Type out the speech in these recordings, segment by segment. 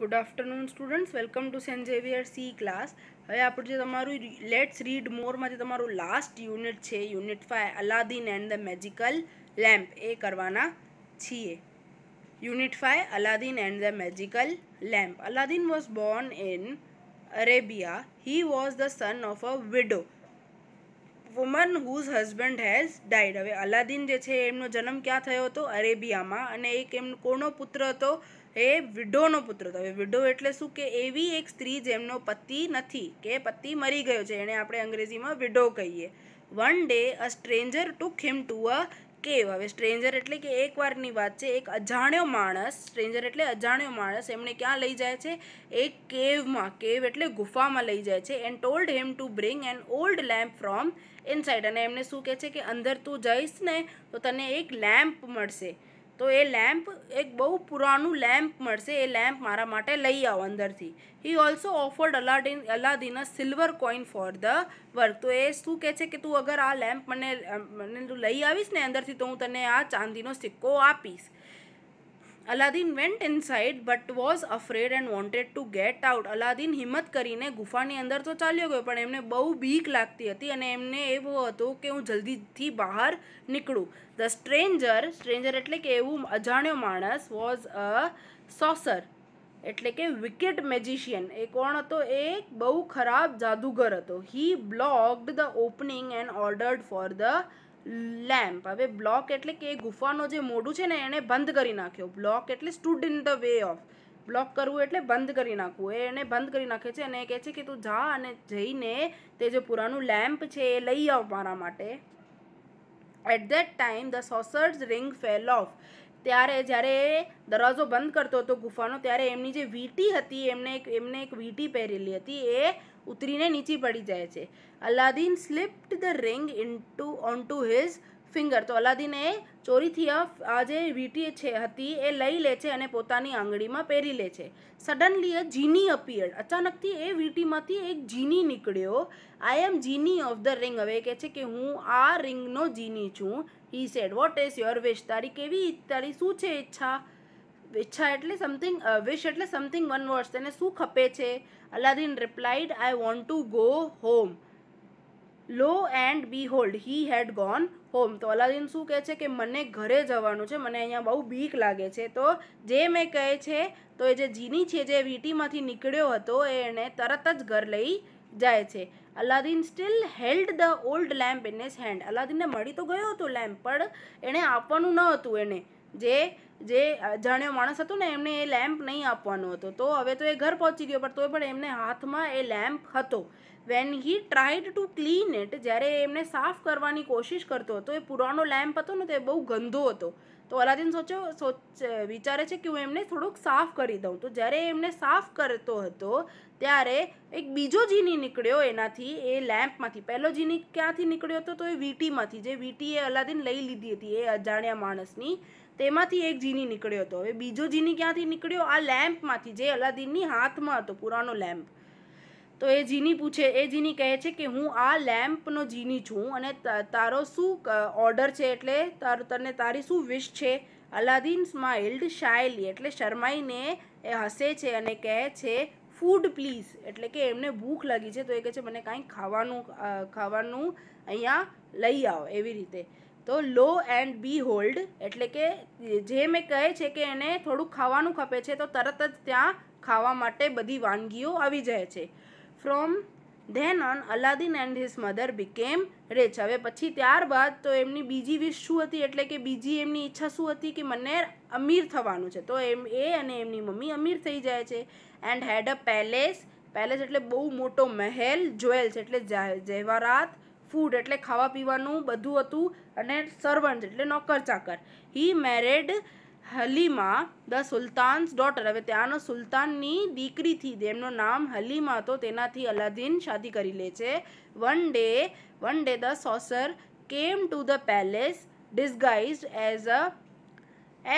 Good afternoon students welcome to Saint Xavier C class હવે આપણું જે તમારું લેટ્સ રીડ મોરમાં જે તમારું લાસ્ટ યુનિટ છે unit five Aladdin and the magical lamp એ કરવાના છીએ unit five Aladdin and the magical lamp Aladdin was born in Arabia he was the son of a widow woman whose husband has died હવે Aladdin જે છે એમનો જન્મ ક્યાં થયો હતો અરેબિયામાં અને એક એમનો કોનો પુત્ર હતો એ વિડોનો પુત્ર હતો હવે વિડો એટલે શું કે એવી એક સ્ત્રી જેમનો પતિ નથી કે પતિ મરી ગયો છે એને આપણે અંગ્રેજીમાં વિડો કહીએ one day a stranger took him to a cave હવે સ્ટ્રેન્જર એટલે કે એકવારની વાત છે એક અજાણ્યો માણસ સ્ટ્રેન્જર એટલે અજાણ્યો માણસ એમને ક્યાં લઈ જાય છે એક કેવમાં કેવ એટલે ગુફામાં લઈ જાય છે and told him to bring an old lamp from inside અને એમને શું કહે છે કે અંદર તું જઈશ ને તો તને એક લેમ્પ મળશે તો એ લેમ્પ એક બહુ પુરાણું લેમ્પ મળશે એ લેમ્પ મારા માટે લઈ આવો અંદરથી he also offered Aladdin Aladdin a silver coin for the work તો એ શું કહે છે કે તું અગર આ લેમ્પ મને મને તું લઈ આવીશ ને અંદરથી તો હું તને આ ચાંદીનો સિક્કો આપીશ Aladdin went inside but was afraid and wanted to get out Aladdin હિંમત કરીને ગુફાની અંદર તો ચાલ્યો ગયો પણ એમને બહુ બીક લાગતી હતી અને એમને એવો હતો કે હું જલ્દીથી બહાર નીકળું ધ સ્ટ્રેન્જર સ્ટ્રેન્જર એટલે કે એવું અજાણ્યો માણસ વોઝ અ સોસર એટલે કે વિકેટ મેજિશિયન એ કોણ હતો એ બહુ ખરાબ જાદુગર હતો he blocked the opening and ordered for the lamp હવે બ્લોક એટલે કે એ ગુફાનો જે મોઢું છે ને એણે બંધ કરી નાખ્યો બ્લોક એટલે stood in the way of block કરવું એટલે બંધ કરી નાખવું એ એને બંધ કરી નાખે છે અને એ કહે છે કે તું જા અને જઈને તે જે પુરાનું લેમ્પ છે એ લઈ આવ મારા માટે at that time the sorcerer's ring fell off ત્યારે જ્યારે એ દરવાજો બંધ કરતો હતો ગુફાનો ત્યારે એમની જે વીંટી હતી એમને એક એમને એક વીંટી પહેરેલી હતી એ ઉતરીને નીચી પડી જાય છે Aladdin slipped the ring into onto his finger તો અલાદીને ચોરીથી આ જે વીંટી છે હતી એ લઈ લે છે અને પોતાની આંગળીમાં પહેરી લે છે સડનલી અ જીની અપીયર્ડ અચાનકથી એ વીંટીમાંથી એક જીની નીકળ્યો આઈ એમ જીની ઓફ ધ રિંગ હવે કહે છે કે હું આ રિંગનો જીની છું he said what is your wish તારી કેવી તારી શું છે ઈચ્છા ઈચ્છા એટલે સમથિંગ વિશ એટલે સમથિંગ વન વર્ડ્સ તેને શું ખપે છે Aladdin replied I want to go home lo and behold he had gone home તો અલાદીન શું કહે છે કે મને ઘરે જવાનું છે મને અહીંયા બહુ બીક લાગે છે તો જે મેં કહે છે તો એ જે જીની છે જે વીટીમાંથી નીકળ્યો હતો એણે તરત જ ઘર લઈ જાય છે Aladdin still held the old lamp in his hand અલાદીનને મળી તો ગયો હતો લેમ્પ પણ એણે આપવાનું ન હતું એને જે જે જાણ્યો માણસ હતો ને એમને એ લેમ્પ નહીં આપવાનો હતો તો હવે તો એ ઘર પહોંચી ગયો પણ તોય પણ એમને હાથમાં એ લેમ્પ હતો when he tried to clean it જ્યારે એમને સાફ કરવાની કોશિશ કરતો હતો એ પુરાનો લેમ્પ હતો ને તે બહુ ગંદો હતો તો અલાદીન સોચો સોચ વિચારે છે કે હું એમને થોડુંક સાફ કરી દઉં તો જ્યારે એમને સાફ કરતો હતો ત્યારે એક બીજો જીની નીકળ્યો એનાથી એ લેમ્પમાંથી પહેલો જીની ક્યાંથી નીકળ્યો હતો તો એ વીટીમાંથી જે વીટી એ અલાદીન લઈ લીધી હતી એ અજાણ્યા માણસની તેમાંથી એક જીની નીકળ્યો હતો હવે બીજો જીની ક્યાંથી નીકળ્યો આ લેમ્પમાંથી જે અલાદીનની હાથમાં હતો પુરાનો લેમ્પ તો એ જીની પૂછે એ જીની કહે છે કે હું આ લેમ્પનો જીની છું અને તારો શું ઓર્ડર છે એટલે તાર તને તારી શું વિશ છે અલાદીન સ્માઇલ્ડ શાયલી એટલે શરમાઈને એ હસે છે અને કહે છે ફૂડ પ્લીઝ એટલે કે એમને ભૂખ લાગી છે તો એ કહે છે મને કાંઈ ખાવાનું ખાવાનું અહીંયા લઈ આવો એવી રીતે તો લો એન્ડ બી હોલ્ડ એટલે કે જે મેં કહે છે કે એને થોડું ખાવાનું ખપે છે તો તરત જ ત્યાં ખાવા માટે બધી વાનગીઓ આવી જાય છે from then on Aladdin and his mother became rich હવે પછી ત્યારબાદ તો એમની બીજી વિશ શું હતી એટલે કે બીજી એમની ઈચ્છા શું હતી કે મને અમીર થવાનું છે તો એમ એ અને એમની મમ્મી અમીર થઈ જાય છે and had a palace palace એટલે બહુ મોટો મહેલ જ્વેલ્સ એટલે જહેવારાત ફૂડ એટલે ખાવા પીવાનું બધું હતું અને સર્વન્ટ એટલે નોકર ચાકર he married Halima the sultan's daughter હવે ત્યાંનો સુલતાનની દીકરીથી જેમનું નામ હલીમા તો તેનાથી અલાદીન શાદી કરી લે છે one day one day the sorcerer came to the palace disguised as a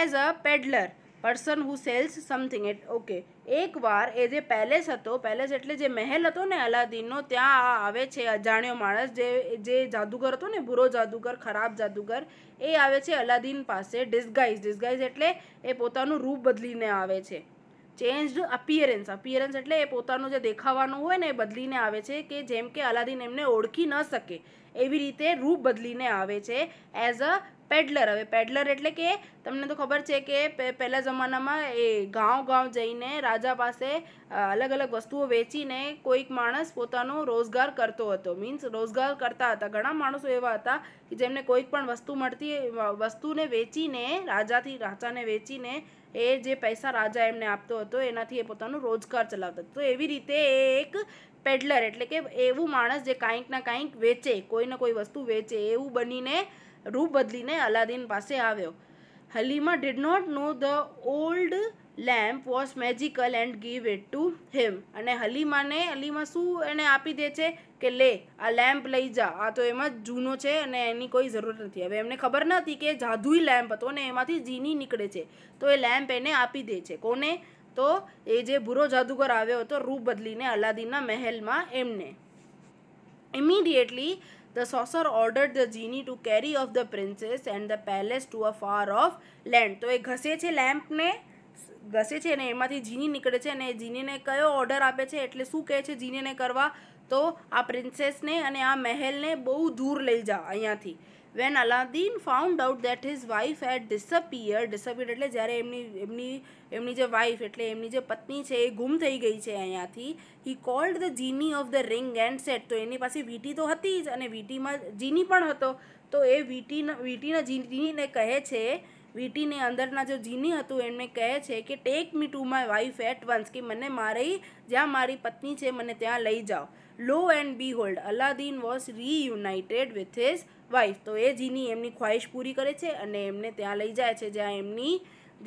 as a peddler person who sells something at okay એકવાર એ જે પેલેસ હતો પેલેસ એટલે જે મહેલ હતો ને અલાદીનનો ત્યાં આવે છે અજાણ્યો માણસ જે જે જાદુગર હતો ને ભૂરો જાદુગર ખરાબ જાદુગર એ આવે છે અલાદીન પાસે ડિસ્ગાઇઝ ડિસ્ગાઇઝ એટલે એ પોતાનું રૂપ બદલીને આવે છે ચેન્જડ અપિયરન્સ અપિયરન્સ એટલે એ પોતાનું જે દેખાવાનું હોય ને એ બદલીને આવે છે કે જેમ કે અલાદીન એમને ઓળખી ન શકે એવી રીતે રૂપ બદલીને આવે છે એઝ અ પેડલર હવે પેડલર એટલે કે તમને તો ખબર છે કે પહેલાં જમાનામાં એ ગાંવ ગાંવ જઈને રાજા પાસે અલગ અલગ વસ્તુઓ વેચીને કોઈક માણસ પોતાનો રોજગાર કરતો હતો મીન્સ રોજગાર કરતા હતા ઘણા માણસો એવા હતા કે જેમને કોઈક પણ વસ્તુ મળતી વસ્તુને વેચીને રાજાથી રાજાને વેચીને એ જે પૈસા રાજા એમને આપતો હતો એનાથી એ પોતાનો રોજગાર ચલાવતો હતો તો એવી રીતે એ એક પેડલર એટલે કે એવું માણસ જે કાંઈક ના કાંઈક વેચે કોઈને કોઈ વસ્તુ વેચે એવું બનીને રૂપ બદલીને અલાદીન પાસે આવ્યો Halima did not know the old lamp was magical and give it to him અને હલીમાને હલીમા શું એને આપી દે છે કે લે આ લેમ્પ લઈ જા આ તો એમાં જૂનો છે અને એની કોઈ જરૂર નથી હવે એમને ખબર નથી કે જાદુઈ લેમ્પ હતો અને એમાંથી જીની નીકળે છે તો એ લેમ્પ એને આપી દે છે કોને તો એ જે ભૂરો જાદુગર આવ્યો હતો રૂપ બદલીને અલાદીનના મહેલમાં એમને immediately The sorcerer ordered the genie to carry off the princess and the palace to a far off land. તો એ ઘસે છે લેમ્પને ઘસે છે અને એમાંથી જીની નીકળે છે અને એ જીનીને કયો ઓર્ડર આપે છે એટલે શું કહે છે જીનીને કરવા તો આ પ્રિન્સેસને અને આ મહેલને બહુ દૂર લઈ જા અહીંયાથી when Aladdin found out that his wife at disappear disappear એટલે જ્યારે એમની એમની એમની જે વાઇફ એટલે એમની જે પત્ની છે એ ગુમ થઈ ગઈ છે અહીંયાથી he called the genie of the ring and set તો એની પાસે વીટી તો હતી જ અને વીટીમાં જીની પણ હતો તો એ વીટીના વીટીના જીનીને કહે છે વીટીની અંદરના જો જીની હતું એમને કહે છે કે take me to my wife at once કે મને મારી જ્યાં મારી પત્ની છે મને ત્યાં લઈ જાઓ lo and behold Aladdin was reunited with his wife તો એ જીની એમની ખ્વાહિશ પૂરી કરે છે અને એમને ત્યાં લઈ જાય છે જ્યાં એમની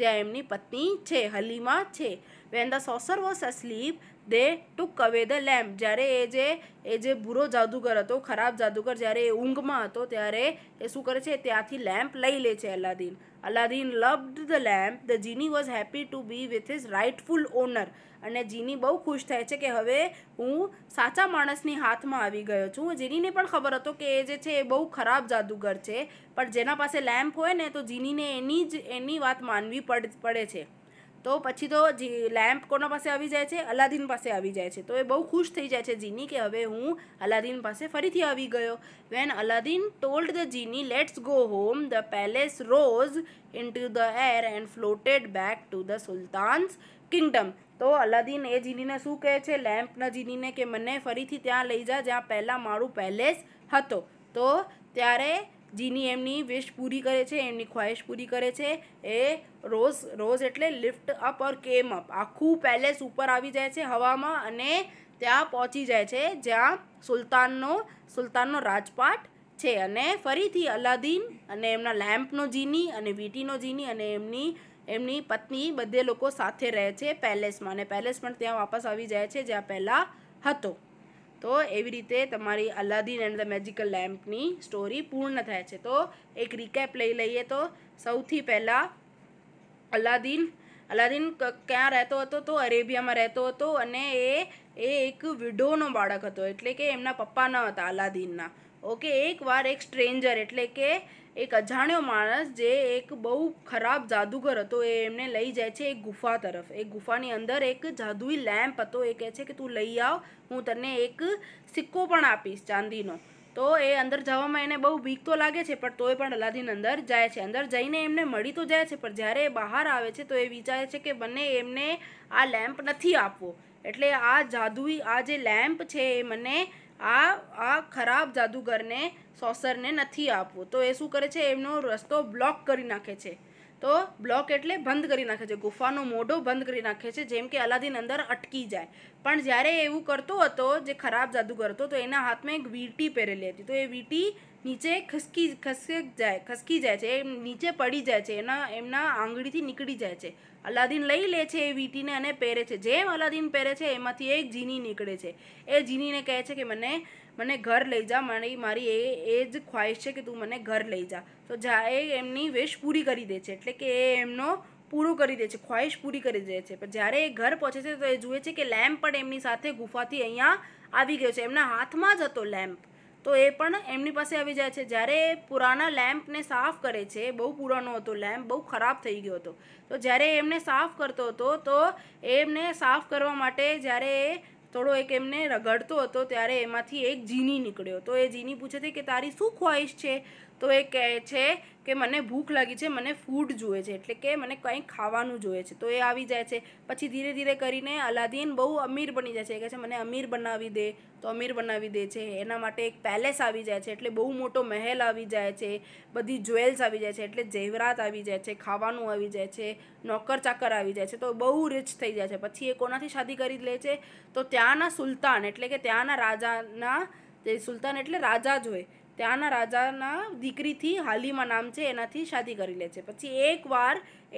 જ્યાં એમની પત્ની છે હલીમા છે when the sorcerer was asleep they took away the lamp જ્યારે એ જે એ જે બુરો જાદુગર હતો ખરાબ જાદુગર જ્યારે એ ઊંઘમાં હતો ત્યારે એ શું કરે છે ત્યાંથી લેમ્પ લઈ લે છે Aladdin Aladdin loved the lamp the genie was happy to be with his rightful owner અને જીની બહુ ખુશ થાય છે કે હવે હું સાચા માણસની હાથમાં આવી ગયો છું જીનીને પણ ખબર હતો કે એ જે છે એ બહુ ખરાબ જાદુગર છે પણ જેના પાસે લેમ્પ હોય ને તો જીનીને એની જ એની વાત માનવી પડ પડે છે તો પછી તો જી લેમ્પ કોના પાસે આવી જાય છે અલાદીન પાસે આવી જાય છે તો એ બહુ ખુશ થઈ જાય છે જીની કે હવે હું અલાદીન પાસે ફરીથી આવી ગયો when Aladdin told the genie let's go home the palace rose into the air and floated back to the sultan's kingdom તો અલાદીન એ જીનીને શું કહે છે લેમ્પના જીનીને કે મને ફરીથી ત્યાં લઈ જા જ્યાં પહેલાં મારું પેલેસ હતો તો ત્યારે જીની એમની વિશ પૂરી કરે છે એમની ખ્વાહિશ પૂરી કરે છે એ રોઝ રોઝ એટલે lift up or came up આખું પેલેસ ઉપર આવી જાય છે હવામાં અને ત્યાં પહોંચી જાય છે જ્યાં સુલતાનનો સુલતાનનો રાજપાટ છે અને ફરીથી અલાદીન અને એમના લેમ્પનો જીની અને વીટીનો જીની અને એમની એમની પત્ની બધે લોકો સાથે રહે છે પેલેસમાં અને પેલેસ પણ ત્યાં વાપસ આવી જાય છે જ્યાં પહેલાં હતો તો એવી રીતે તમારી અલાદીન એન્ડ ધ મેજિકલ લેમ્પની સ્ટોરી પૂર્ણ થાય છે તો એક રિકેપ લઈ લઈએ તો સૌથી પહેલાં અલાદીન અલાદીન ક્યાં રહેતો હતો તો અરેબિયામાં રહેતો હતો અને એ એ એક વિડોનો બાળક હતો એટલે કે એમના પપ્પા ન હતા અલાદીનના ઓકે એકવાર એક સ્ટ્રેન્જર એટલે કે એક અજાણ્યો માણસ જે એક બહુ ખરાબ જાદુગર હતો એ એમને લઈ જાય છે એક ગુફા તરફ એ ગુફાની અંદર એક જાદુઈ લેમ્પ હતો એ કહે છે કે તું લઈ આવ હું તને એક સિક્કો પણ આપીશ ચાંદીનો તો એ અંદર જવામાં એને બહુ બીક તો લાગે છે પણ તોય પણ અલાદીન અંદર જાય છે અંદર જઈને એમને મળી તો જાય છે પણ જ્યારે એ બહાર આવે છે તો એ વિચારે છે કે બંને એમને આ લેમ્પ નથી આપવો એટલે આ જાદુઈ આ જે લેમ્પ છે એ મને આ આ ખરાબ જાદુગરને સોસરને નથી આપવું તો એ શું કરે છે એમનો રસ્તો બ્લોક કરી નાખે છે તો બ્લોક એટલે બંધ કરી નાખે છે ગુફાનો મોઢો બંધ કરી નાખે છે જેમ કે અલાદીન અંદર અટકી જાય પણ જ્યારે એવું કરતો હતો જે ખરાબ જાદુગર હતો તો એના હાથમાં એક વીંટી પહેરેલી હતી તો એ વીંટી નીચે ખસકી ખસક જાય ખસકી જાય છે એ નીચે પડી જાય છે એના એમના આંગળીથી નીકળી જાય છે અલાદીન લઈ લે છે એ વીંટીને અને પહેરે છે જેમ અલાદીન પહેરે છે એમાંથી એક જીની નીકળે છે એ જીનીને કહે છે કે મને મને ઘર લઈ જા મારી મારી એ એ જ ખ્વાહિશ છે કે તું મને ઘર લઈ જા તો જા એ એમની વેશ પૂરી કરી દે છે એટલે કે એ એમનો પૂરું કરી દે છે ખ્વાહિશ પૂરી કરી દે છે પણ જ્યારે એ ઘર પહોંચે છે તો એ જુએ છે કે લેમ્પ પણ એમની સાથે ગુફાથી અહીંયા આવી ગયો છે એમના હાથમાં જ હતો લેમ્પ તો એ પણ એમની પાસે આવી જાય છે જ્યારે પુરાના લેમ્પને સાફ કરે છે બહુ પુરાનો હતો લેમ્પ બહુ ખરાબ થઈ ગયો હતો તો જ્યારે એમને સાફ કરતો હતો તો એમને સાફ કરવા માટે જ્યારે એ થોડો એક એમને રગડતો હતો ત્યારે એમાંથી એક જીની નીકળ્યો તો એ જીની પૂછે છે કે તારી શું ખ્વાહિશ છે તો એ કહે છે કે મને ભૂખ લાગી છે મને ફૂડ જોઈએ છે એટલે કે મને કંઈ ખાવાનું જોઈએ છે તો એ આવી જાય છે પછી ધીરે ધીરે કરીને અલાદીન બહુ અમીર બની જાય છે એ કહે છે મને અમીર બનાવી દે તો અમીર બનાવી દે છે એના માટે એક પેલેસ આવી જાય છે એટલે બહુ મોટો મહેલ આવી જાય છે બધી જ્વેલ્સ આવી જાય છે એટલે જેવરાત આવી જાય છે ખાવાનું આવી જાય છે નોકર ચાકર આવી જાય છે તો બહુ રિચ થઈ જાય છે પછી એ કોનાથી શાદી કરી લે છે તો ત્યાંના સુલતાન એટલે કે ત્યાંના રાજાના જે સુલતાન એટલે રાજા જ ત્યાંના રાજાના દીકરીથી હાલીમાં નામ છે એનાથી શાદી કરી લે છે પછી એકવાર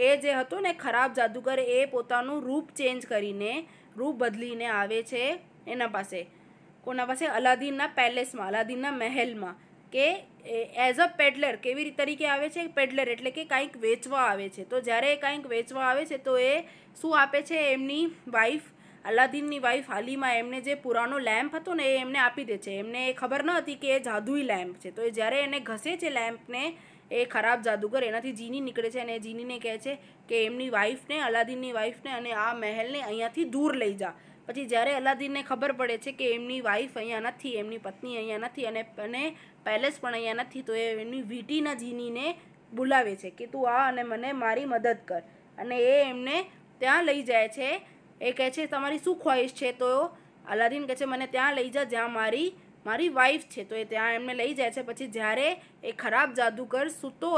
એ જે હતો ને ખરાબ જાદુગર એ પોતાનું રૂપ ચેન્જ કરીને રૂપ બદલીને આવે છે એના પાસે કોના પાસે અલાદીનના પેલેસમાં અલાદીનના મહેલમાં કે એઝ અ પેડલર કેવી તરીકે આવે છે પેડલર એટલે કે કાંઈક વેચવા આવે છે તો જ્યારે એ કાંઈક વેચવા આવે છે તો એ શું આપે છે એમની વાઈફ અલાદીનની વાઈફ હાલીમાં એમને જે પુરાનો લેમ્પ હતો ને એ એમને આપી દે છે એમને એ ખબર ન હતી કે એ જાદુઈ લેમ્પ છે તો એ જ્યારે એને ઘસે છે લેમ્પને એ ખરાબ જાદુગર એનાથી જીની નીકળે છે અને જીનીને કહે છે કે એમની વાઈફને અલાદીનની વાઈફને અને આ મહેલને અહીંયાથી દૂર લઈ જા પછી જ્યારે અલાદીનને ખબર પડે છે કે એમની વાઈફ અહીંયા નથી એમની પત્ની અહીંયા નથી અને અને પેલેસ પણ અહીંયા નથી તો એ એમની વીટીના જીનીને બોલાવે છે કે તું આ અને મને મારી મદદ કર અને એ એમને ત્યાં લઈ જાય છે એ કહે છે તમારી શું ખ્વાહિશ છે તો અલાદીન કહે છે મને ત્યાં લઈ જા જ્યાં મારી મારી વાઈફ છે તો એ ત્યાં એમને લઈ જાય છે પછી જ્યારે એ ખરાબ જાદુગર સૂતો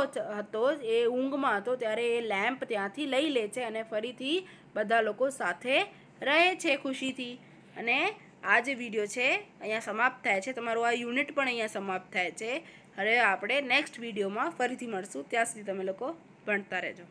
હતો એ ઊંઘમાં હતો ત્યારે એ લેમ્પ ત્યાંથી લઈ લે છે અને ફરીથી બધા લોકો સાથે રહે છે ખુશીથી અને આ જે વિડીયો છે અહીંયા સમાપ્ત થાય છે તમારું આ યુનિટ પણ અહીંયા સમાપ્ત થાય છે હવે આપણે નેક્સ્ટ વિડીયોમાં ફરીથી મળશું ત્યાં સુધી તમે લોકો ભણતા રહેજો